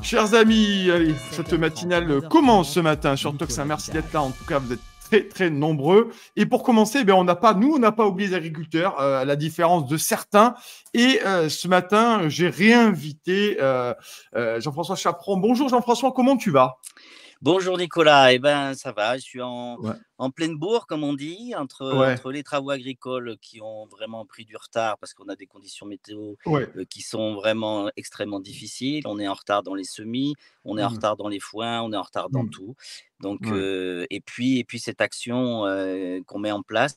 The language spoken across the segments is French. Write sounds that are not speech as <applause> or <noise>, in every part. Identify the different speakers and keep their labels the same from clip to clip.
Speaker 1: Chers amis, cette matinale commence ce matin sur Toxin. Merci d'être là. En tout cas, vous êtes très, très nombreux. Et pour commencer, ben on n'a pas, nous, on n'a pas oublié les agriculteurs, euh, à la différence de certains. Et euh, ce matin, j'ai réinvité euh, Jean-François Chaperon. Bonjour Jean-François, comment tu vas
Speaker 2: Bonjour Nicolas, eh ben, ça va, je suis en, pleine bourre, comme on dit, entre, les travaux agricoles qui ont vraiment pris du retard parce qu'on a des conditions météo euh, qui sont vraiment extrêmement difficiles. On est en retard dans les semis, on est en mmh. retard dans les foins, on est en retard dans mmh. tout. Donc, euh, et, puis, et puis cette action euh, qu'on met en place.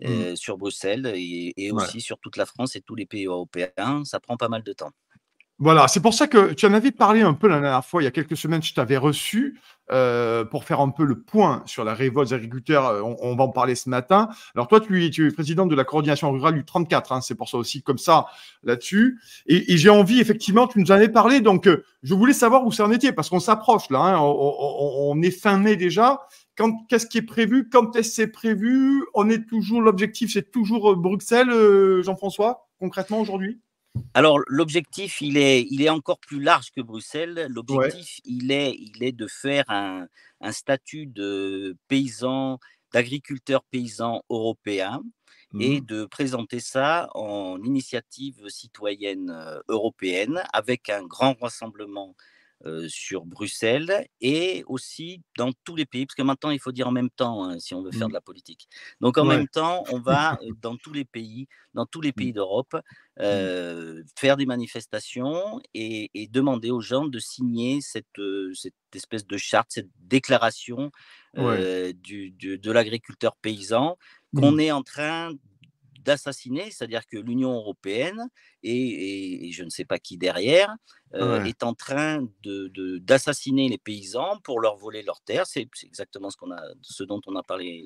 Speaker 2: Mmh. sur Bruxelles et aussi sur toute la France et tous les pays européens, ça prend pas mal de temps.
Speaker 1: Voilà, c'est pour ça que tu en avais parlé un peu la dernière fois, il y a quelques semaines, je t'avais reçu euh, pour faire un peu le point sur la révolte des agriculteurs. Euh, on, va en parler ce matin. Alors toi, tu, es président de la coordination rurale du 34, hein, c'est pour ça aussi comme ça là-dessus. Et, j'ai envie, effectivement, tu nous en avais parlé, donc euh, je voulais savoir où ça en était, parce qu'on s'approche là, hein, on, est fin mai déjà. Qu'est-ce qui est prévu Quand est-ce c'est prévu On est toujours, l'objectif c'est toujours Bruxelles, Jean-François, concrètement aujourd'hui
Speaker 2: alors, l'objectif, il est, encore plus large que Bruxelles. L'objectif, il, est, il est de faire un, statut de paysan, d'agriculteur paysan européen et mmh. de présenter ça en initiative citoyenne euh, européenne avec un grand rassemblement sur Bruxelles et aussi dans tous les pays, parce que maintenant il faut dire en même temps hein, si on veut faire mmh. de la politique. Donc en même temps, on va dans tous les pays, dans tous les mmh. pays d'Europe, mmh. faire des manifestations et, demander aux gens de signer cette, espèce de charte, cette déclaration du, de l'agriculteur paysan qu'on est en train d'assassiner, c'est-à-dire que l'Union européenne et, je ne sais pas qui derrière euh, est en train d'assassiner de, les paysans pour leur voler leurs terres. C'est exactement ce, a, ce dont on a parlé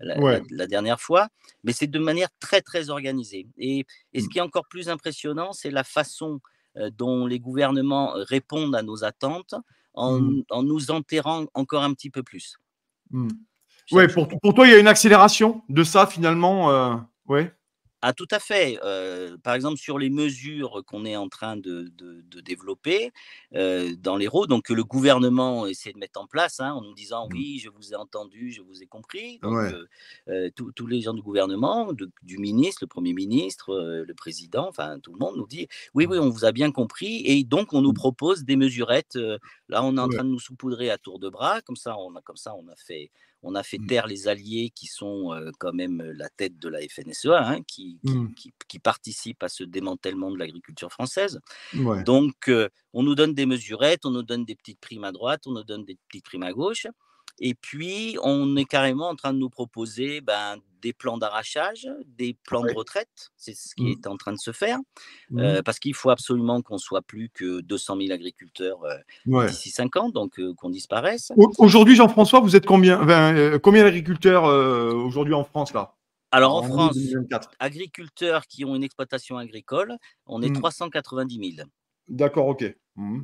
Speaker 2: la, dernière fois, mais c'est de manière très très organisée. Et, ce mmh. qui est encore plus impressionnant, c'est la façon euh, dont les gouvernements euh, répondent à nos attentes mmh. en, nous enterrant encore un petit peu plus.
Speaker 1: Mmh. Ouais, pour, pour, toi, il y a une accélération de ça finalement. Ouais.
Speaker 2: Ah, tout à fait. par exemple, sur les mesures qu'on est en train de, de, développer dans l'Hérault, donc que le gouvernement essaie de mettre en place, hein, en nous disant mmh. oui, je vous ai entendu, je vous ai compris. tous les gens du gouvernement, du ministre, le Premier ministre, le président, enfin tout le monde nous dit oui, oui, mmh. on vous a bien compris. Et donc, on nous mmh. propose des mesurettes. là, on est en train de nous saupoudrer à tour de bras. Comme ça, on a, comme ça, on a fait. On a fait taire les alliés qui sont quand même la tête de la FNSEA, hein, qui, Mmh. qui, participent à ce démantèlement de l'agriculture française. Donc, euh, on nous donne des mesurettes, on nous donne des petites primes à droite, on nous donne des petites primes à gauche. Et puis, on est carrément en train de nous proposer ben, des plans d'arrachage, des plans de retraite. C'est ce qui mmh. est en train de se faire. Mmh. Euh, parce qu'il faut absolument qu'on soit plus que 200 000 agriculteurs euh, d'ici 5 ans, donc qu'on disparaisse. Aujourd'hui,
Speaker 1: Jean-François, vous êtes combien, combien d'agriculteurs aujourd'hui en France là alors en, France,
Speaker 2: agriculteurs qui ont une exploitation agricole, on est 390 mmh. 000.
Speaker 1: D'accord, ok. Mmh.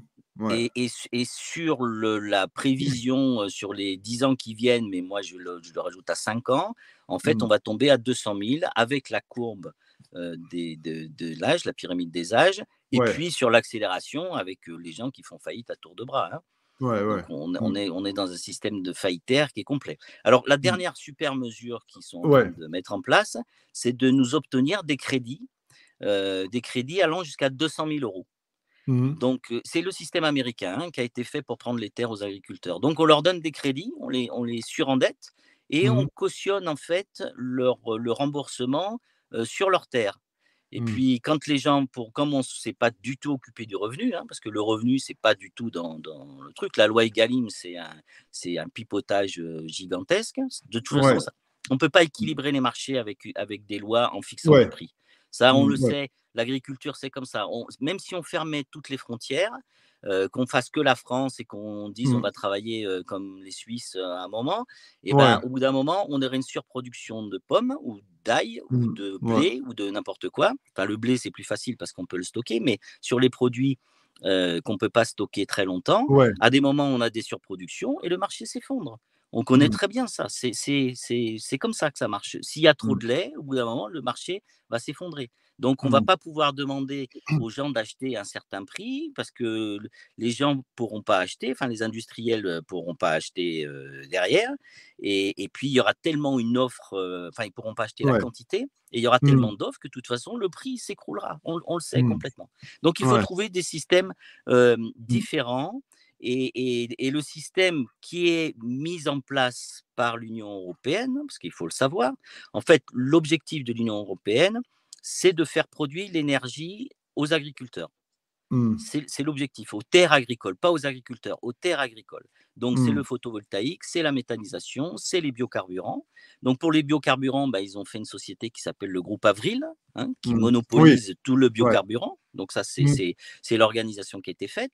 Speaker 2: Et, sur la prévision euh, sur les 10 ans qui viennent, mais moi je le, rajoute à 5 ans, en fait mmh. on va tomber à 200 000 avec la courbe euh, des, de, l'âge, la pyramide des âges, et puis sur l'accélération avec euh, les gens qui font faillite à tour de bras. Hein. Mmh. On, est, dans un système de terre qui est complet. Alors, la mmh. dernière super mesure qu'ils sont en train de mettre en place, c'est de nous obtenir des crédits, euh, des crédits allant jusqu'à 200 000 euros. Mmh. Donc, euh, c'est le système américain hein, qui a été fait pour prendre les terres aux agriculteurs. Donc, on leur donne des crédits, on les, surendette et on cautionne en fait leur, le remboursement euh, sur leurs terres. Et mmh. puis, quand les gens, pour, comme on ne s'est pas du tout occupé du revenu, hein, parce que le revenu, c'est pas du tout dans, dans, le truc. La loi Egalim, c'est un, c'est un pipotage gigantesque. Hein, de toute façon, on ne peut pas équilibrer les marchés avec, avec des lois en fixant le prix. Ça, on mmh, le sait. L'agriculture, c'est comme ça. même si on fermait toutes les frontières, qu'on fasse que la France et qu'on dise on mmh. va travailler comme les Suisses à un moment, et ben, au bout d'un moment, on aurait une surproduction de pommes ou d'ail ou mmh. de blé ou de n'importe quoi. Enfin, le blé, c'est plus facile parce qu'on peut le stocker, mais sur les produits qu'on ne peut pas stocker très longtemps, à des moments, on a des surproductions et le marché s'effondre. On connaît mmh. très bien ça. C'est comme ça que ça marche. S'il y a trop mmh. de lait, au bout d'un moment, le marché va s'effondrer. Donc, on ne va mmh. pas pouvoir demander aux gens d'acheter un certain prix parce que les gens ne pourront pas acheter, enfin, les industriels ne pourront pas acheter derrière. Et, puis, il y aura tellement une offre, enfin, ils ne pourront pas acheter la quantité. Et il y aura tellement d'offres que de toute façon, le prix s'écroulera. On, le sait complètement. Donc, il faut trouver des systèmes différents et, le système qui est mis en place par l'Union européenne, hein, parce qu'il faut le savoir, en fait, l'objectif de l'Union européenne, c'est de faire produire l'énergie aux agriculteurs. Mmh. C'est l'objectif, aux terres agricoles, pas aux agriculteurs, aux terres agricoles. Donc, c'est le mmh. photovoltaïque, c'est la méthanisation, c'est les biocarburants. Donc, pour les biocarburants, bah, ils ont fait une société qui s'appelle le groupe Avril, hein, qui mmh. monopolise tout le biocarburant. Donc, ça, mmh. c'est l'organisation qui a été faite.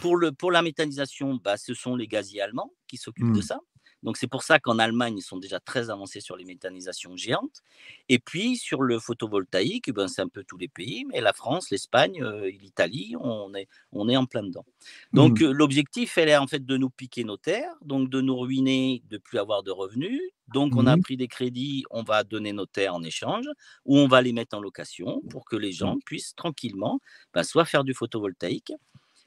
Speaker 2: Pour, le, pour la méthanisation, bah, ce sont les gaziers allemands qui s'occupent de ça. Donc c'est pour ça qu'en Allemagne, ils sont déjà très avancés sur les méthanisations géantes. Et puis sur le photovoltaïque, ben, c'est un peu tous les pays, mais la France, l'Espagne, euh, l'Italie, on est, en plein dedans. Donc mmh. euh, l'objectif, elle est en fait de nous piquer nos terres, donc de nous ruiner, de plus avoir de revenus. Donc on a mmh. pris des crédits, on va donner nos terres en échange ou on va les mettre en location pour que les mmh. gens puissent tranquillement ben, soit faire du photovoltaïque,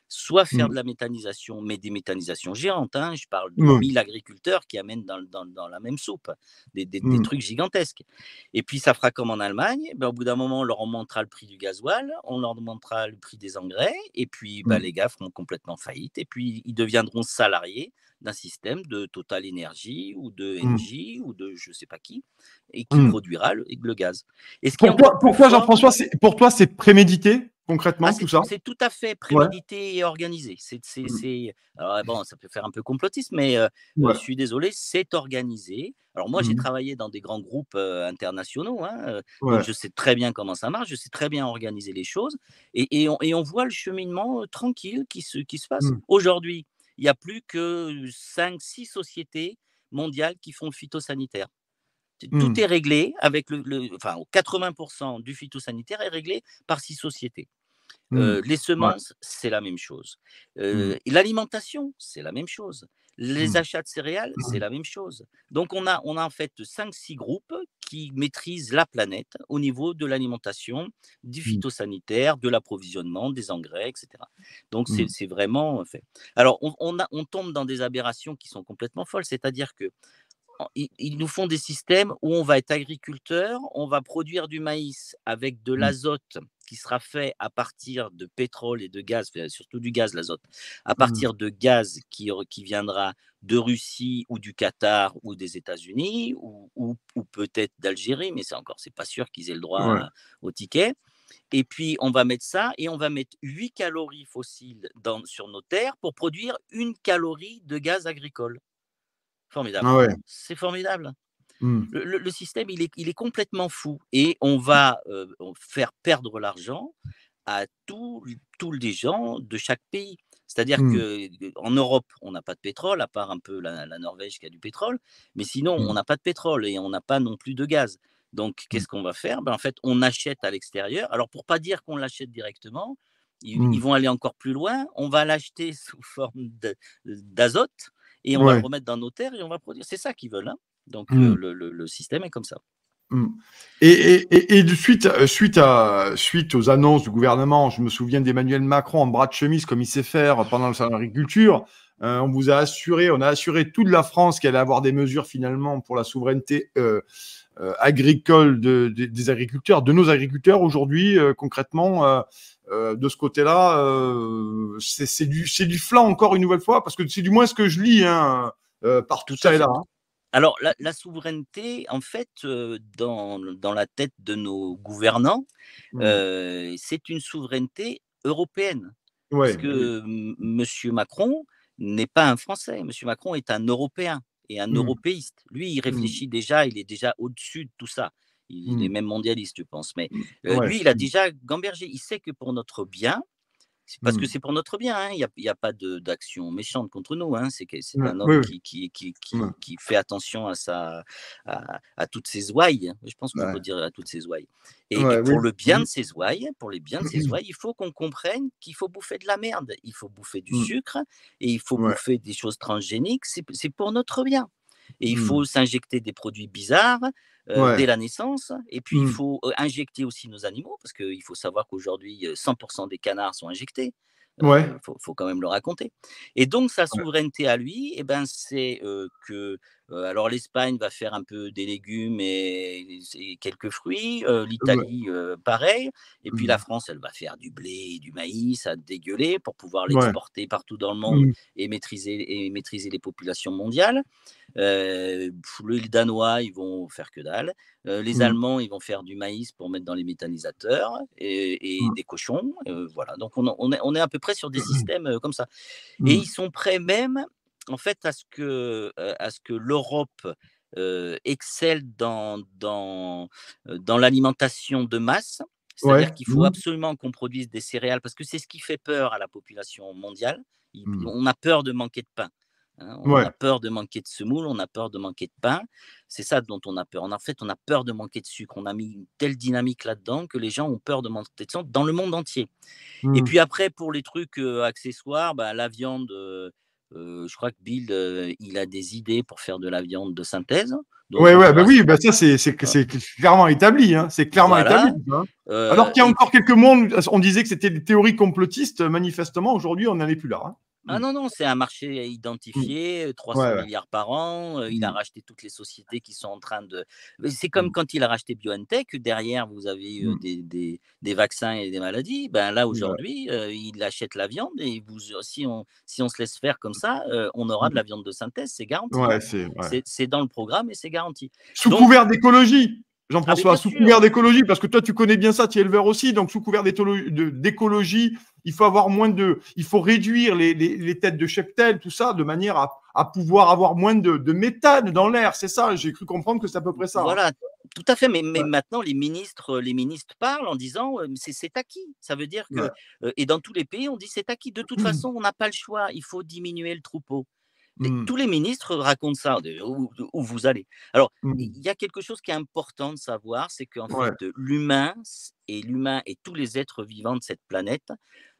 Speaker 2: soit faire mmh. de la méthanisation, mais des méthanisations géantes. Hein, je parle de agriculteurs qui amènent dans, la même soupe des, mmh. trucs gigantesques. Et puis ça fera comme en Allemagne. Ben, au bout d'un moment, on leur montrera le prix du gasoil, on leur montrera le prix des engrais, et puis ben, mmh. les gars feront complètement faillite, et puis ils deviendront salariés d'un système de Total énergie ou de Engie ou de je ne sais pas qui, et
Speaker 1: qui produira
Speaker 2: le, gaz.
Speaker 1: ce pourquoi Jean-François, pour toi, c'est prémédité concrètement ah, tout ça C'est tout
Speaker 2: à fait prémédité et organisé. C'est, mmh. ah, bon, ça peut faire un peu complotisme, mais je suis désolé, c'est organisé. Alors moi, j'ai mmh travaillé dans des grands groupes internationaux, hein, je sais très bien comment ça marche, je sais très bien organiser les choses, et, et, on, voit le cheminement tranquille qui se, qui se passe. Mmh. Aujourd'hui, il n'y a plus que 5-6 sociétés mondiales qui font le phytosanitaire. Tout est réglé avec le, enfin 80% du phytosanitaire est réglé par six sociétés. Mmh. les semences, c'est la même chose. Mmh. L'alimentation, c'est la même chose. Les mmh. achats de céréales, c'est la même chose. Donc, on a, on a en fait 5-6 groupes qui maîtrisent la planète au niveau de l'alimentation, du phytosanitaire, de l'approvisionnement, des engrais, etc. Donc, c'est vraiment fait. Alors, on, on tombe dans des aberrations qui sont complètement folles, c'est-à-dire que ils, nous font des systèmes où on va être agriculteur, on va produire du maïs avec de mmh. l'azote qui sera fait à partir de pétrole et de gaz, surtout du gaz, l'azote, à mmh. partir de gaz qui, qui viendra de Russie ou du Qatar ou des États-Unis ou, peut-être d'Algérie, mais c'est encore, c'est pas sûr qu'ils aient le droit au ticket. Et puis, on va mettre ça et on va mettre 8 calories fossiles dans, sur nos terres pour produire une calorie de gaz agricole. Formidable. Ah C'est formidable. Hmm. Le, système, il est, il est, complètement fou. Et on va euh, faire perdre l'argent à tous les gens de chaque pays. C'est-à-dire hmm. que qu'en Europe, on n'a pas de pétrole, à part un peu la, Norvège qui a du pétrole. Mais sinon, hmm. on n'a pas de pétrole et on n'a pas non plus de gaz. Donc, qu'est-ce qu'on va faire ben, En fait, on achète à l'extérieur. Alors, pour pas dire qu'on l'achète directement, ils, ils, vont aller encore plus loin. On va l'acheter sous forme d'azote et on va le remettre dans nos terres et on va produire. C'est ça qu'ils veulent. Hein. Donc mmh. le, système est comme ça.
Speaker 1: Mmh. Et, et, suite, euh, suite, à, suite aux annonces du gouvernement, je me souviens d'Emmanuel Macron en bras de chemise, comme il sait faire pendant le salon agriculture. Euh, on vous a assuré, on a assuré toute la France qu'elle allait avoir des mesures finalement pour la souveraineté euh, agricole des agriculteurs, de nos agriculteurs. Aujourd'hui, concrètement, euh, de ce côté-là, euh, c'est du, flanc encore une nouvelle fois, parce que c'est du moins ce que je lis hein, euh, par tout ça et là. Hein. Alors,
Speaker 2: la, souveraineté, en fait, dans, la tête de nos gouvernants, mmh. c'est une souveraineté européenne. parce que Monsieur M. Macron n'est pas un Français, M. Macron est un Européen et un mmh. européiste. Lui, il mmh. réfléchit déjà, il est déjà au-dessus de tout ça. Il est mmh. même mondialiste, je pense. Mais mmh. lui, il a mmh. déjà gambergé. Il sait que pour notre bien, parce que c'est pour notre bien, hein. il n'y a, pas d'action méchante contre nous. Hein. c'est un homme Qui, qui, fait attention à, à, toutes ses ouailles. Je pense qu'on peut dire à toutes ses ouailles. Et, pour le bien de ses ouailles, pour les biens de ses ouailles, il faut qu'on comprenne qu'il faut bouffer de la merde, il faut bouffer du sucre et il faut bouffer des choses transgéniques. C'est pour notre bien. Et il faut s'injecter des produits bizarres euh, dès la naissance. Et puis, il mmh. faut euh, injecter aussi nos animaux, parce qu'il faut savoir qu'aujourd'hui, 100% euh, des canards sont injectés. Il faut, quand même le raconter. Et donc, sa souveraineté à lui, eh ben, c'est que euh, alors l'Espagne va faire un peu des légumes et, quelques fruits, euh, l'Italie euh, pareil, et puis la mmh. France elle va faire du blé et du maïs à dégueuler pour pouvoir l'exporter partout dans le monde mmh. et maîtriser et maîtriser les populations mondiales. les Danois ils vont faire que dalle, les mmh. Allemands ils vont faire du maïs pour mettre dans les méthanisateurs et, des cochons, voilà. Donc est, on, est, à peu près sur des systèmes comme ça, et ils sont prêts même en fait, à ce que, l'Europe excelle dans, l'alimentation de masse, c'est-à-dire qu'il faut mmh. absolument qu'on produise des céréales parce que c'est ce qui fait peur à la population mondiale. Mmh on a peur de manquer de pain. Hein. On a peur de manquer de semoule, on a peur de manquer de pain. C'est ça dont on a peur. En fait, on a peur de manquer de sucre. On a mis une telle dynamique là-dedans que les gens ont peur de manquer de sucre dans le monde entier. Et mmh. puis après, pour les trucs accessoires, bah, la viande, je crois que Bill, il a des idées pour faire de la viande de synthèse.
Speaker 1: Donc, bah oui, bah ça, hein, c'est, clairement établi. c'est clairement établi. Alors qu'il y a encore quelques mois, on disait que c'était des théories complotistes. Manifestement, aujourd'hui, on n'en est plus là. Hein.
Speaker 2: Ah mmh. non, non, c'est un marché mmh. identifié, 300 milliards par an. Il a mmh. racheté toutes les sociétés qui sont en train de. C'est comme quand il a racheté BioNTech, derrière, vous avez eu des, vaccins et des maladies. Ben là, aujourd'hui, il achète la viande et vous, si, on, si on se laisse faire comme ça, on aura de la viande de synthèse, c'est garanti. Hein. c'est dans le programme et c'est garanti.
Speaker 1: Sous couvert d'écologie Jean-François, ah, sous couvert d'écologie, parce que toi, tu connais bien ça, tu es éleveur aussi, donc sous couvert d'écologie, il faut avoir moins de, il faut réduire les, les, têtes de cheptel, tout ça, de manière à, pouvoir avoir moins de, de méthane dans l'air. C'est ça, j'ai cru comprendre que c'est à peu près ça. Voilà,
Speaker 2: tout à fait. Mais, maintenant, les ministres, les ministres parlent en disant euh, c'est acquis. Ça veut dire que, euh, et dans tous les pays, on dit c'est acquis. De toute <clears throat> façon, on n'a pas le choix. Il faut diminuer le troupeau. Mmh. Tous les ministres racontent ça, où, vous allez. Alors, mmh. il y a quelque chose qui est important de savoir, c'est que fait, l'humain et l'humain et tous les êtres vivants de cette planète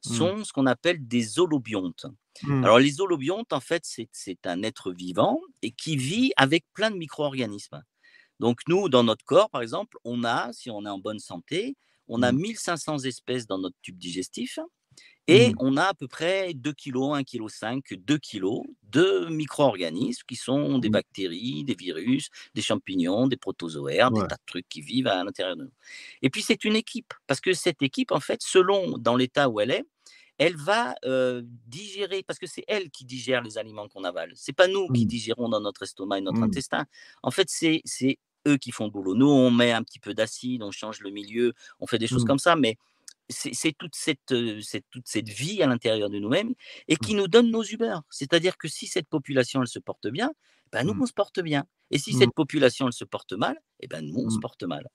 Speaker 2: mmh. sont ce qu'on appelle des holobiontes. Alors, les holobiontes, en fait, c'est un être vivant et qui vit avec plein de micro-organismes. Donc, nous, dans notre corps, par exemple, on a, si on est en bonne santé, on a 1500 espèces dans notre tube digestif. Et mmh. on a à peu près 2 kg, 1,5 kg, 2 kg de micro-organismes qui sont des mmh. bactéries, des virus, des champignons, des protozoaires, des tas de trucs qui vivent à l'intérieur de nous. Et puis c'est une équipe, parce que cette équipe, en fait, selon dans l'état où elle est, elle va digérer, parce que c'est elle qui digère les aliments qu'on avale. C'est pas nous qui mmh. digérons dans notre estomac et notre intestin. En fait, c'est eux qui font le boulot. Nous, on met un petit peu d'acide, on change le milieu, on fait des choses comme ça, mais c'est toute cette, toute cette vie à l'intérieur de nous-mêmes et qui mmh. nous donne nos humeurs. C'est-à-dire que si cette population, elle se porte bien, ben nous, mmh. on se porte bien. Et si mmh. cette population, elle se porte mal, eh ben nous, on se mmh. porte mal.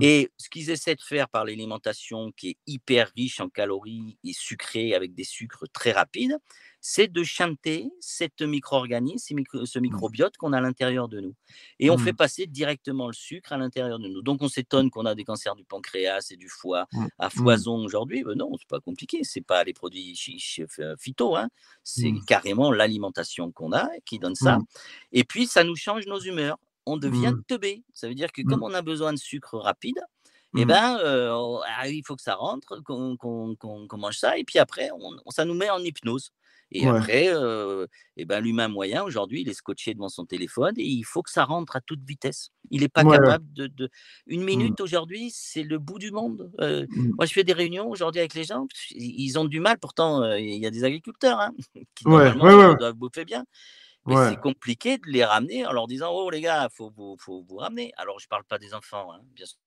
Speaker 2: Et ce qu'ils essaient de faire par l'alimentation qui est hyper riche en calories et sucrée avec des sucres très rapides, c'est de chanter cette micro-organisme, ce microbiote qu'on a à l'intérieur de nous. Et on fait passer directement le sucre à l'intérieur de nous. Donc on s'étonne qu'on a des cancers du pancréas et du foie à foison aujourd'hui. Ben non, c'est pas compliqué. C'est pas les produits phyto. Hein. C'est carrément l'alimentation qu'on a qui donne ça. Et puis, ça nous change nos humeurs. On devient tebé mmh. teubé. Ça veut dire que mmh. comme on a besoin de sucre rapide, et eh mmh. ben, euh, il faut que ça rentre, qu'on mange ça, et puis après, on, ça nous met en hypnose. Et après, et euh, eh ben, l'humain moyen, aujourd'hui, il est scotché devant son téléphone et il faut que ça rentre à toute vitesse. Il n'est pas capable de, Une minute aujourd'hui, c'est le bout du monde. Euh, moi, je fais des réunions aujourd'hui avec les gens, ils ont du mal, pourtant, il y a des agriculteurs hein, <laughs> qui ouais. doivent bouffer bien mais c'est compliqué de les ramener en leur disant Oh les gars, il faut, vous ramener. Alors je ne parle pas des enfants, hein, bien sûr.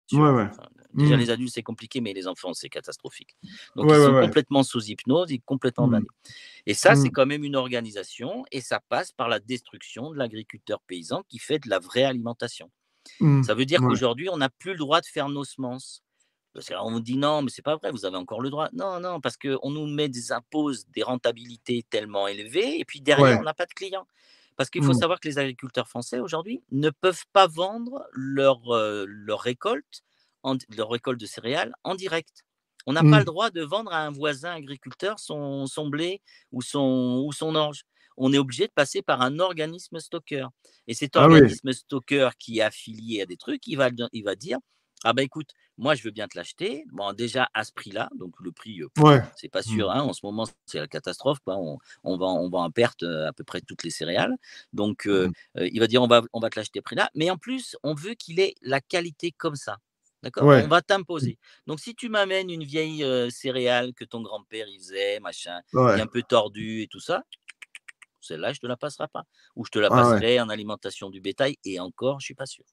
Speaker 2: déjà mmh. les adultes, c'est compliqué, mais les enfants, c'est catastrophique. Donc ils sont complètement sous hypnose, ils sont complètement mmh. Et ça, c'est mmh. quand même une organisation et ça passe par la destruction de l'agriculteur paysan qui fait de la vraie alimentation. Mmh. Ça veut dire qu'aujourd'hui, on n'a plus le droit de faire nos semences. On vous dit non, mais c'est pas vrai, vous avez encore le droit. Non, non, parce qu'on nous met des imposes, des rentabilités tellement élevées, et puis derrière, on n'a pas de clients. Parce qu'il faut mmh. savoir que les agriculteurs français aujourd'hui ne peuvent pas vendre leur, euh, récolte, leur récolte de céréales en direct. On n'a pas le mmh. droit de vendre à un voisin agriculteur son, son blé ou son, ou son orge on est obligé de passer par un organisme stockeur. Et cet ah organisme stockeur qui est affilié à des trucs, il va, il va dire ah ben écoute, moi je veux bien te l'acheter. Bon, déjà à ce prix-là, donc le prix, c'est pas mmh. sûr. Hein. en ce moment, c'est la catastrophe. On, va vend, on en perte à peu près toutes les céréales. Donc mmh. il va dire on va, on va te l'acheter prix-là. Mais en plus, on veut qu'il ait la qualité comme ça. D'accord On va t'imposer. Mmh. Donc, si tu m'amènes une vieille céréale que ton grand-père il faisait, machin, un peu tordue et tout ça, celle-là, je ne te la passerai pas. Ou je te la ah passerai en alimentation du bétail, et encore, je ne suis pas sûr.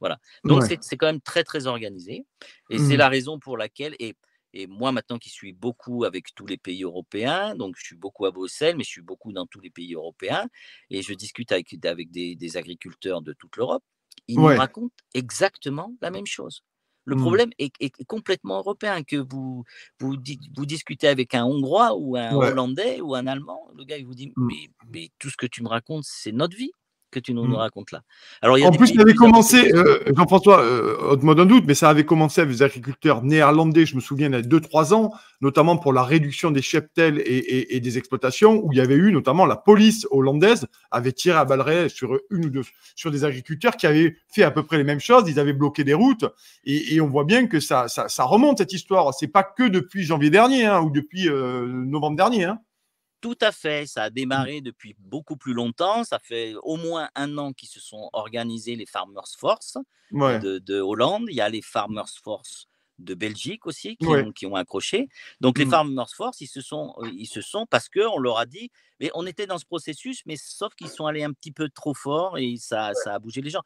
Speaker 2: Voilà. Donc, c'est quand même très, très organisé. Et c'est mmh. la raison pour laquelle. Et, et moi, maintenant qui suis beaucoup avec tous les pays européens, donc je suis beaucoup à Bruxelles, mais je suis beaucoup dans tous les pays européens, et je discute avec, avec des, agriculteurs de toute l'Europe, ils me racontent exactement la même chose. Le mmh. problème est, complètement européen, que vous, vous, vous, discutez avec un Hongrois ou un Hollandais ou un Allemand, le gars il vous dit, mmh. mais, mais tout ce que tu me racontes, c'est notre vie que tu nous, mmh. racontes là. Alors, en plus, ça avait commencé,
Speaker 1: euh, Jean-François, euh, mode d'un doute, mais ça avait commencé avec des agriculteurs néerlandais, je me souviens, il y a 2-3 ans, notamment pour la réduction des cheptels et, des exploitations, où il y avait eu notamment la police hollandaise avait tiré à balles sur une ou deux, sur des agriculteurs qui avaient fait à peu près les mêmes choses, ils avaient bloqué des routes, et, on voit bien que ça, remonte cette histoire. C'est pas que depuis janvier dernier hein, ou depuis euh, novembre dernier. Hein.
Speaker 2: Tout à fait, ça a mmh. démarré depuis beaucoup plus longtemps. Ça fait au moins un an qu'ils se sont organisés les Farmers Force de, Hollande. Il y a les Farmers Force de Belgique aussi qui, ont, accroché. Donc les mmh. Farmers Force, ils se sont, euh, ils se sont parce qu'on leur a dit, mais on était dans ce processus, mais sauf qu'ils sont allés un petit peu trop fort et ça, ça a bougé les gens.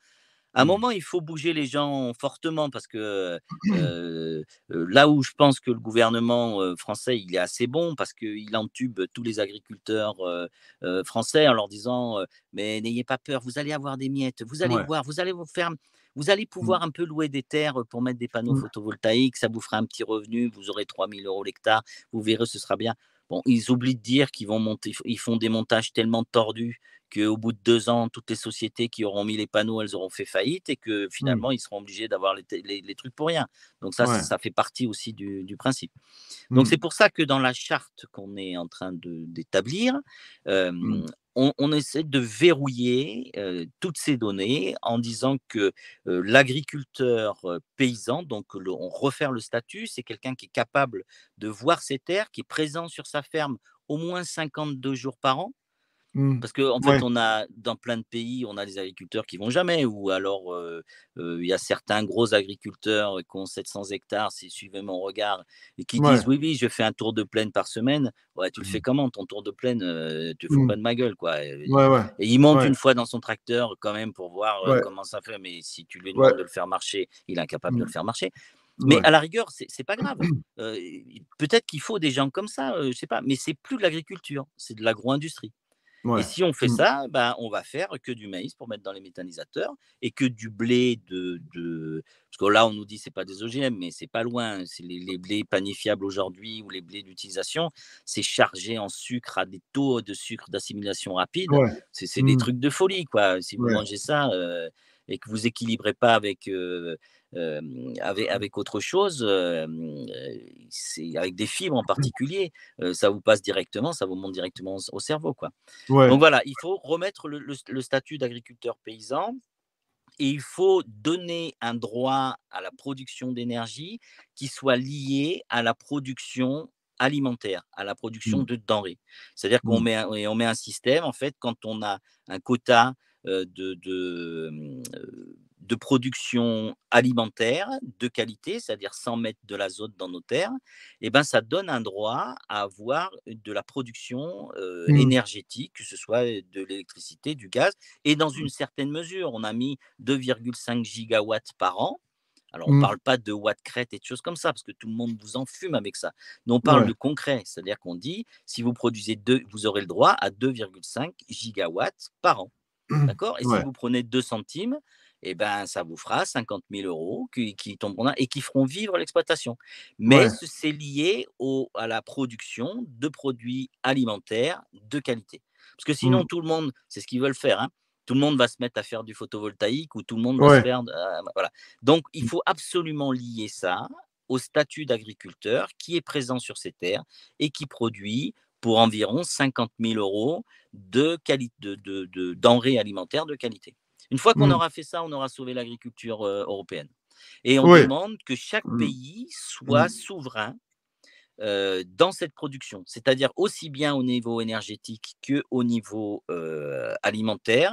Speaker 2: À un mmh. moment, il faut bouger les gens fortement parce que <clears throat> là où je pense que le gouvernement français, il est assez bon parce qu'il entube tous les agriculteurs français en leur disant mais n'ayez pas peur, vous allez avoir des miettes, vous allez voir, vous allez vous faire vous allez mmh. pouvoir un peu louer des terres pour mettre des panneaux mmh. photovoltaïques, ça vous fera un petit revenu, vous aurez 3000 euros l'hectare, vous verrez, ce sera bien. Bon, ils oublient de dire qu'ils vont monter, ils font des montages tellement tordus qu'au bout de deux ans, toutes les sociétés qui auront mis les panneaux, elles auront fait faillite et que finalement, ils seront obligés d'avoir les, trucs pour rien. Donc ça, ça, fait partie aussi du, principe. Donc mmh. c'est pour ça que dans la charte qu'on est en train d'établir, mmh. on, essaie de verrouiller toutes ces données en disant que l'agriculteur paysan, donc on refère le statut, c'est quelqu'un qui est capable de voir ses terres, qui est présent sur sa ferme au moins 52 jours par an Mmh. Parce qu'en en fait, on a dans plein de pays, on a des agriculteurs qui vont jamais, ou alors euh, euh, il y a certains gros agriculteurs qui ont 700 hectares, si suivez mon regard, et qui disent oui, oui, je fais un tour de plaine par semaine. Ouais, tu le fais mmh. comment ton tour de plaine euh, Tu fous mmh. pas de ma gueule, quoi. Et, il monte une fois dans son tracteur quand même pour voir comment ça fait. Mais si tu lui demandes de le faire marcher, il est incapable de le faire marcher. Mais à la rigueur, c'est pas grave. Peut-être qu'il faut des gens comme ça, je je sais pas. Mais c'est plus de l'agriculture, c'est de l'agro-industrie. Et si on fait mmh. ça, ben, on va faire que du maïs pour mettre dans les méthanisateurs et que du blé de. de... Parce que là, on nous dit c'est pas des OGM, mais c'est pas loin. C'est les, blés panifiables aujourd'hui ou les blés d'utilisation, c'est chargé en sucre à des taux de sucre d'assimilation rapide. C'est des mmh. trucs de folie, quoi. Si vous mangez ça euh, et que vous équilibrez pas avec. Euh, avec, avec, autre chose, avec des fibres en mmh. particulier, ça vous passe directement, ça vous monte directement au cerveau. Quoi. Donc voilà, il faut remettre le, statut d'agriculteur paysan et il faut donner un droit à la production d'énergie qui soit lié à la production alimentaire, à la production mmh. de denrées. C'est-à-dire qu'on mmh. met, un, on met un système, en fait, quand on a un quota de, de, de production alimentaire de qualité, c'est-à-dire sans mètres de l'azote dans nos terres, eh ben, ça donne un droit à avoir de la production mmh. énergétique, que ce soit de l'électricité, du gaz. Et dans une mmh. certaine mesure, on a mis 2,5 gigawatts par an. Alors, on ne mmh. parle pas de watts crête et de choses comme ça, parce que tout le monde vous en fume avec ça. Mais on parle de concret, c'est-à-dire qu'on dit, si vous produisez deux, vous aurez le droit à 2,5 gigawatts par an. D'accord Et si vous prenez 2 centimes, eh ben, ça vous fera 50 000 euros qui, tomberont tomberont et qui feront vivre l'exploitation. Mais c'est lié au, à la production de produits alimentaires de qualité. Parce que sinon, mmh. tout le monde, c'est ce qu'ils veulent faire, hein, tout le monde va se mettre à faire du photovoltaïque ou tout le monde va se faire. Ah, bah, voilà. Donc, il mmh. faut absolument lier ça au statut d'agriculteur qui est présent sur ces terres et qui produit pour environ 50 000 euros de, de denrées alimentaires de qualité. Une fois qu'on mmh. aura fait ça, on aura sauvé l'agriculture européenne. Et on demande que chaque mmh. pays soit mmh. souverain dans cette production, c'est-à-dire aussi bien au niveau énergétique qu'au niveau alimentaire.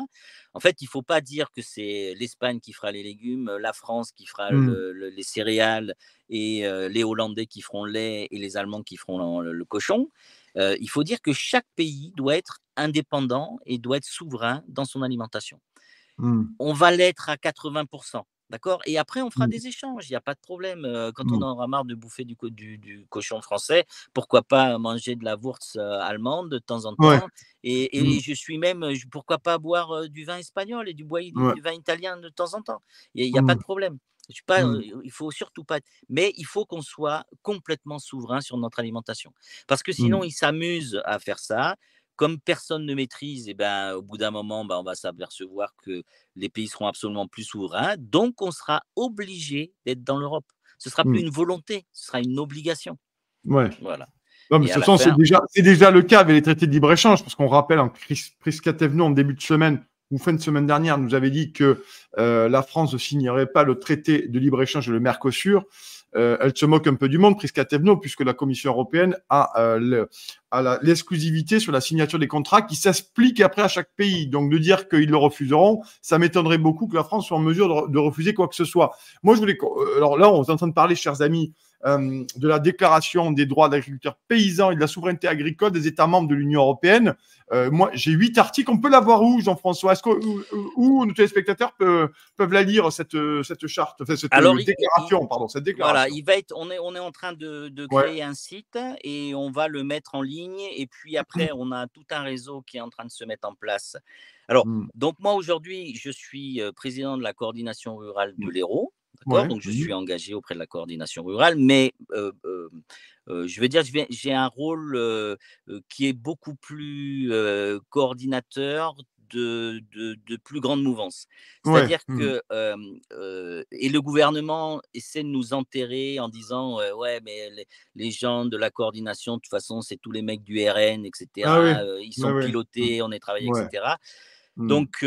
Speaker 2: En fait, il ne faut pas dire que c'est l'Espagne qui fera les légumes, la France qui fera les céréales et les Hollandais qui feront le lait et les Allemands qui feront le cochon. il faut dire que chaque pays doit être indépendant et doit être souverain dans son alimentation. Mmh. On va l'être à 80%. D'accord Et après, on fera mmh. des échanges, il n'y a pas de problème. Quand on on mmh. aura marre de bouffer du, cochon français, pourquoi pas manger de la Wurz allemande de temps en temps Et, je suis même, pourquoi pas boire du vin espagnol et du, vin italien de temps en temps Il n'y a, pas de problème. Il faut surtout pas. Mais il faut qu'on soit complètement souverain sur notre alimentation. Parce que sinon, ils s'amusent à faire ça comme personne ne maîtrise, et eh ben, au bout d'un moment, ben, on va s'apercevoir que les pays seront absolument plus souverains. Donc, on sera obligé d'être dans l'Europe. Ce sera plus mmh. une volonté, ce sera une obligation. Ouais. Voilà.
Speaker 1: c'est déjà, le cas avec les traités de libre-échange, parce qu'on rappelle, Chris, en début de semaine ou fin de semaine dernière, nous avait dit que euh, la France ne signerait pas le traité de libre-échange et le Mercosur. Euh, elle se moque un peu du monde, à Tevno, puisque la Commission européenne a, euh, l'exclusivité sur la signature des contrats qui s'explique après à chaque pays. Donc de dire qu'ils le refuseront, ça m'étonnerait beaucoup que la France soit en mesure de, de, refuser quoi que ce soit. Moi, je voulais. Euh, alors là, on est en train de parler, chers amis, euh, de la Déclaration des droits d'agriculteurs paysans et de la souveraineté agricole des États membres de l'Union européenne. Euh, moi, j'ai huit articles. On peut la voir où, Jean-François Est-ce que où, nos téléspectateurs peuvent, la lire cette, cette charte, enfin, cette déclaration, pardon, cette déclaration. Voilà, il
Speaker 2: va être. On est on est en train de, créer un site et on va le mettre en ligne. Et puis après, mm. on a tout un réseau qui est en train de se mettre en place. Alors, mm. donc moi aujourd'hui, je suis euh, président de la coordination rurale de mm. l'Hérault. Donc, je mmh suis engagé auprès de la coordination rurale, mais je veux dire, j'ai un rôle qui est beaucoup plus coordinateur de, de, plus grande mouvance. C'est-à-dire mmh que et le gouvernement essaie de nous enterrer en disant ouais mais les, gens de la coordination de toute façon c'est tous les mecs du RN etc. Ah ils sont mmh. pilotés, on est travaillé etc. Donc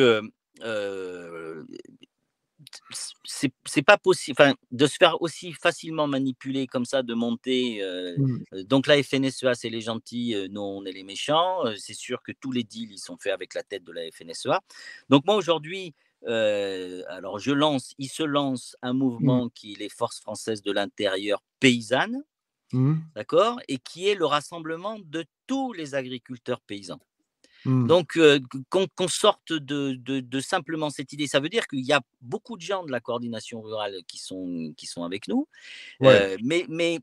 Speaker 2: c'est pas possible de se faire aussi facilement manipuler comme ça, de monter. Euh, mmh. euh, donc la FNSEA, c'est les gentils, non euh, nous on est les méchants. c'est sûr que tous les deals, ils sont faits avec la tête de la FNSEA. Donc moi aujourd'hui, alors je lance, il se lance un mmh. mouvement qui est les forces françaises de l'intérieur paysanne mmh. d'accord, et qui est le rassemblement de tous les agriculteurs paysans. Mmh. Donc, qu'on sorte de, simplement cette idée, ça veut dire qu'il y a beaucoup de gens de la coordination rurale qui sont, qui sont avec nous,
Speaker 1: mais,
Speaker 2: mais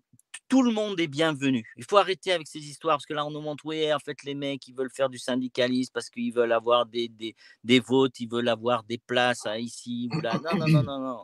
Speaker 2: tout le monde est bienvenu. Il faut arrêter avec ces histoires parce que là, on nous montre, ouais, en fait, les mecs, ils veulent faire du syndicalisme parce qu'ils veulent avoir des, des, votes, ils veulent avoir des places hein, ici ou là. Non, non, non, <clears throat> non, non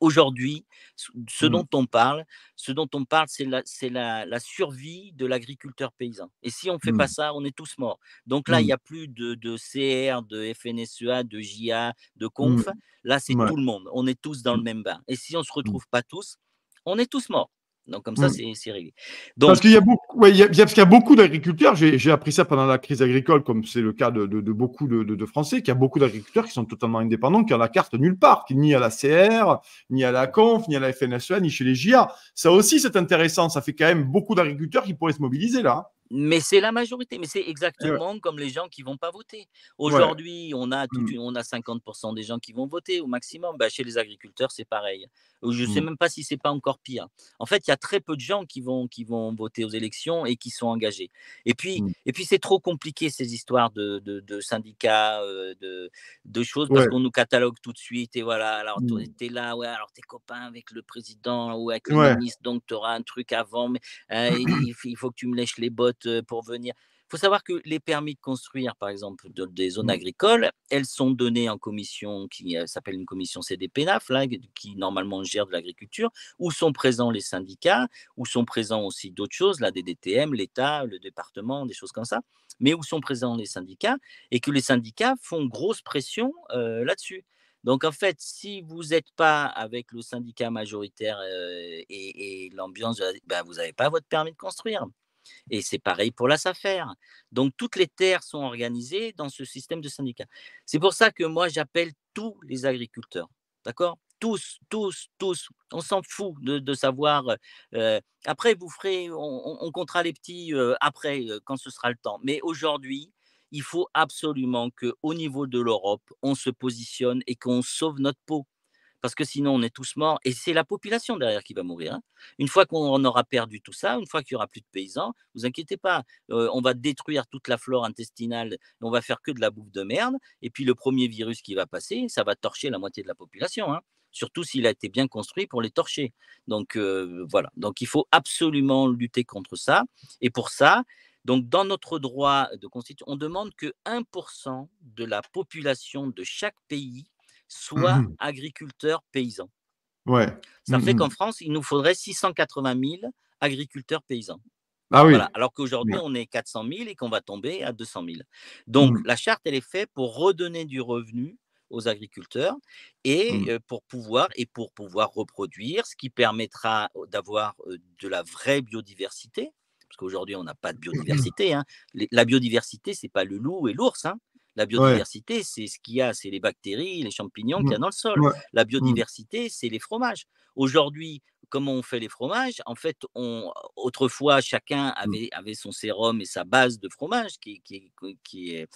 Speaker 2: aujourd'hui, ce mmh dont on parle, ce dont on parle, c'est la, survie de l'agriculteur paysan. Et si on ne fait pas mmh. ça, on est tous morts. Donc là, il n'y mmh. a plus de, CR, de FNSEA, de JA, e de CONF. Là, c'est tout le monde. On est tous dans le même bain. Et si on ne se retrouve pas tous, on est tous morts. Donc, comme ça, mmh. c'est réglé.
Speaker 1: Donc, parce qu'il y a beaucoup, parce qu'il y a beaucoup d'agriculteurs, j'ai appris ça pendant la crise agricole, comme c'est le cas de, beaucoup de, Français, qu'il y a beaucoup d'agriculteurs qui sont totalement indépendants, qui ont la carte nulle part, qui ni à la CR, ni à la CONF, ni à la FNSEA, ni chez les JA. Ça aussi, c'est intéressant. Ça fait quand même beaucoup d'agriculteurs qui pourraient se mobiliser là. Hein.
Speaker 2: Mais c'est la majorité, mais c'est exactement comme les gens qui vont pas voter. Aujourd'hui, on a mmh. on a 50% des gens qui vont voter au maximum. Bah, chez les agriculteurs, c'est pareil. Je ne sais mmh. même pas si c'est pas encore pire. En fait, il y a très peu de gens qui vont qui vont voter aux élections et qui sont engagés. Et puis mmh. puis c'est trop compliqué ces histoires de, syndicats, euh, de, choses parce qu'on nous catalogue tout de suite et voilà. Alors tu es là, ouais. Alors es copain avec le président ou avec le ministre, donc tu auras un truc avant. Mais euh, il faut que tu me lèches les bottes pour venir. Il faut savoir que les permis de construire, par exemple, des zones mmh. agricoles, elles sont données en commission qui s'appelle une commission CDPNAF, qui normalement gère de l'agriculture, où sont présents les syndicats, où sont présents aussi d'autres choses, la DDTM, l'État, le département, des choses comme ça, mais où sont présents les syndicats et que les syndicats font grosse pression là-dessus. Donc en fait, si vous n'êtes pas avec le syndicat majoritaire et, l'ambiance, bah, vous n'avez pas votre permis de construire. Et c'est pareil pour la SAFER. Donc toutes les terres sont organisées dans ce système de syndicats. C'est pour ça que moi j'appelle tous les agriculteurs, d'accord tous, tous, tous. On s'en fout de, savoir. Euh, euh, après, vous ferez, on, comptera les petits euh, après, quand ce sera le temps. Mais aujourd'hui, il faut absolument qu'au niveau de l'Europe, on se positionne et qu'on sauve notre peau parce que sinon on est tous morts, et c'est la population derrière qui va mourir. Hein. Une fois qu'on aura perdu tout ça, une fois qu'il n'y aura plus de paysans, vous inquiétez pas, euh, on va détruire toute la flore intestinale, on va faire que de la bouffe de merde, et puis le premier virus qui va passer, ça va torcher la moitié de la population. Hein, surtout s'il a été bien construit pour les torcher. Donc euh, voilà, donc il faut absolument lutter contre ça. Et pour ça, donc dans notre droit de constitution, on demande que 1% de la population de chaque pays soit mmh agriculteurs paysans.
Speaker 1: Ouais. Ça mmh fait qu'en
Speaker 2: France, il nous faudrait 680 000 agriculteurs paysans. Ah Alors qu'aujourd'hui, on est 400 000 et qu'on va tomber à 200 000. Donc, mmh. la charte, elle est faite pour redonner du revenu aux agriculteurs et euh, pour pouvoir et pour pouvoir reproduire, ce qui permettra d'avoir euh, de la vraie biodiversité. Parce qu'aujourd'hui, on n'a pas de biodiversité. Hein. La biodiversité, c'est pas le loup et l'ours. Hein. La biodiversité, c'est ce qu'il y a, c'est les bactéries, les champignons qu'il y mmh. a dans le sol. La mmh. biodiversité, c'est les fromages. Aujourd'hui, comment on fait les fromages En fait, on, autrefois, chacun mmh. avait, son sérum et sa base de fromage qui, est,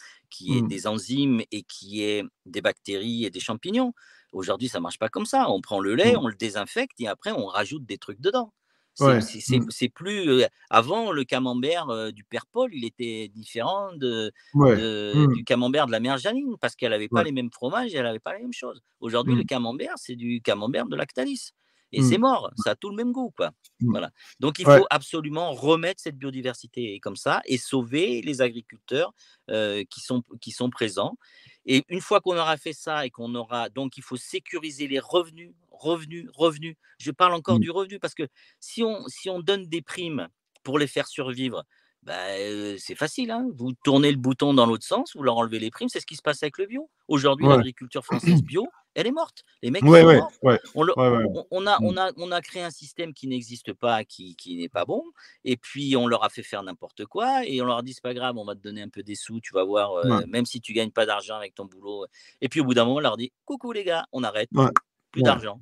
Speaker 2: des enzymes et qui est des bactéries et des champignons. Aujourd'hui, ça marche pas comme ça. On prend le lait, on le désinfecte et après, on rajoute des trucs dedans.
Speaker 1: Mmh.
Speaker 2: C'est plus. avant, le camembert du père Paul, il était différent mmh. du camembert de la mère Janine, parce qu'elle n'avait pas les mêmes fromages et elle n'avait pas les mêmes choses. Aujourd'hui, le mmh. camembert, c'est du camembert de Lactalis. Et c'est mort, ça a tout le même goût. Quoi. Voilà. Donc il faut absolument remettre cette biodiversité comme ça et sauver les agriculteurs qui, sont, qui sont présents. Et une fois qu'on aura fait ça et qu'on aura. Donc il faut sécuriser les revenus revenu, revenu. Je parle encore mmh. du revenu parce que si on, si on donne des primes pour les faire survivre, bah, euh, c'est facile. Hein. vous tournez le bouton dans l'autre sens, vous leur enlevez les primes. C'est ce qui se passe avec le bio. Aujourd'hui, l'agriculture française bio, elle est morte. Les mecs On, a, créé un système qui n'existe pas, qui, n'est pas bon. Et puis, on leur a fait faire n'importe quoi. Et on leur a dit, c'est pas grave, on va te donner un peu des sous. Tu vas voir, euh, même si tu gagnes pas d'argent avec ton boulot. Et puis, au bout d'un moment, on leur dit, coucou les gars, on arrête.
Speaker 1: Plus d'argent.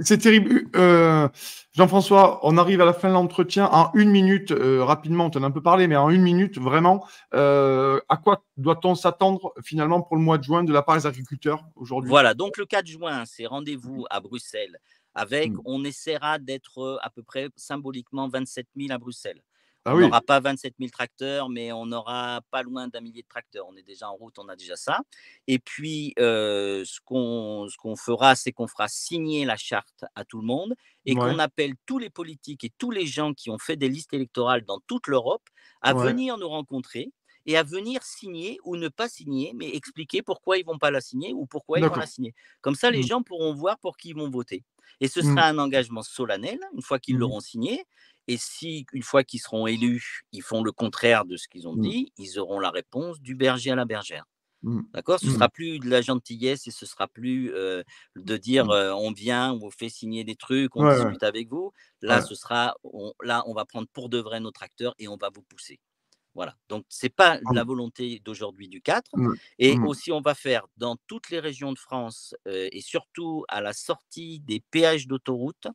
Speaker 1: C'est terrible. Euh, Jean-François, on arrive à la fin de l'entretien. En une minute, euh, rapidement, on en a un peu parlé, mais en une minute, vraiment, euh, à quoi doit-on s'attendre finalement pour le mois de juin de la part des agriculteurs aujourd'hui Voilà, donc
Speaker 2: le 4 juin, c'est rendez-vous à Bruxelles avec, hmm. on essaiera d'être à peu près symboliquement 27 000 à Bruxelles. Ah on n'aura pas 27 000 tracteurs, mais on n'aura pas loin d'un millier de tracteurs. On est déjà en route, on a déjà ça. Et puis, euh, ce qu'on ce qu'on fera, c'est qu'on fera signer la charte à tout le monde et qu'on appelle tous les politiques et tous les gens qui ont fait des listes électorales dans toute l'Europe à venir nous rencontrer et à venir signer ou ne pas signer, mais expliquer pourquoi ils vont pas la signer ou pourquoi ils vont la signer. Comme ça, les mmh. gens pourront voir pour qui ils vont voter. Et ce mmh. sera un engagement solennel, une fois qu'ils mmh. l'auront signé. Et si, une fois qu'ils seront élus, ils font le contraire de ce qu'ils ont mmh. dit, ils auront la réponse du berger à la bergère. Mmh. D'accord Ce ne mmh. sera plus de la gentillesse et ce ne sera plus de dire on vient, on vous fait signer des trucs, on discute avec vous. Là, ce sera, là, on va prendre pour de vrai notre acteur et on va vous pousser. Voilà. Donc, ce n'est pas mmh la volonté d'aujourd'hui du 4. Mmh, et mmh aussi, on va faire dans toutes les régions de France et surtout à la sortie des péages d'autoroute,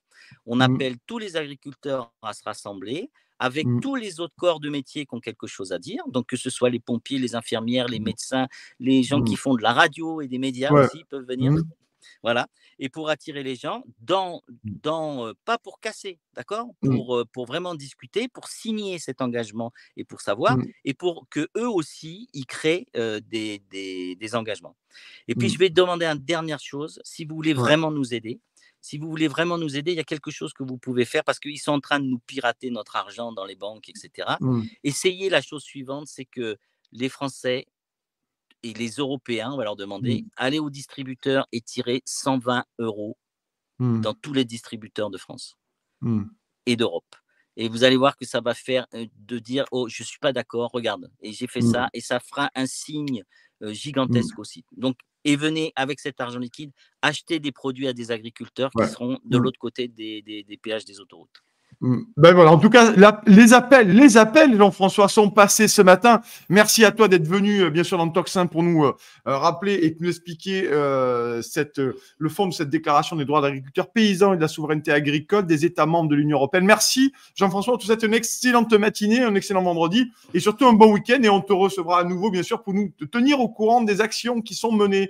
Speaker 2: on appelle tous les agriculteurs à se rassembler avec tous les autres corps de métier qui ont quelque chose à dire. Donc, que ce soit les pompiers, les infirmières, les médecins, les gens qui font de la radio et des médias aussi peuvent venir. Voilà. Et pour attirer les gens, dans, mmh. dans, pas pour casser, d'accord mmh. pour, pour vraiment discuter, pour signer cet engagement et pour savoir, mmh. et pour que eux aussi, ils créent des, engagements. Et puis, je vais demander une dernière chose, si vous voulez vraiment nous aider. Si vous voulez vraiment nous aider, il y a quelque chose que vous pouvez faire parce qu'ils sont en train de nous pirater notre argent dans les banques, etc. Essayez la chose suivante, c'est que les Français et les Européens, on va leur demander, mmh. allez au distributeur et tirez 120 euros mmh. dans tous les distributeurs de France mmh. et d'Europe. Et vous allez voir que ça va faire euh, de dire, oh, je ne suis pas d'accord, regarde, et j'ai fait ça, et ça fera un signe euh, gigantesque aussi. Donc, et venez avec cet argent liquide acheter des produits à des agriculteurs qui seront de l'autre côté des péages
Speaker 1: des autoroutes. Mm. Ben voilà, en tout cas, les appels, les appels, Jean-François, sont passés ce matin. Merci à toi d'être venu, euh, bien sûr, dans le Toxin pour nous euh, euh, rappeler et nous expliquer cette, le fond de cette déclaration des droits d'agriculteurs paysans et de la souveraineté agricole des États membres de l'Union européenne. Merci, Jean-François. Tout ça une excellente matinée, un excellent vendredi et surtout un bon week-end. Et on te recevra à nouveau, bien sûr, pour nous tenir au courant des actions qui sont menées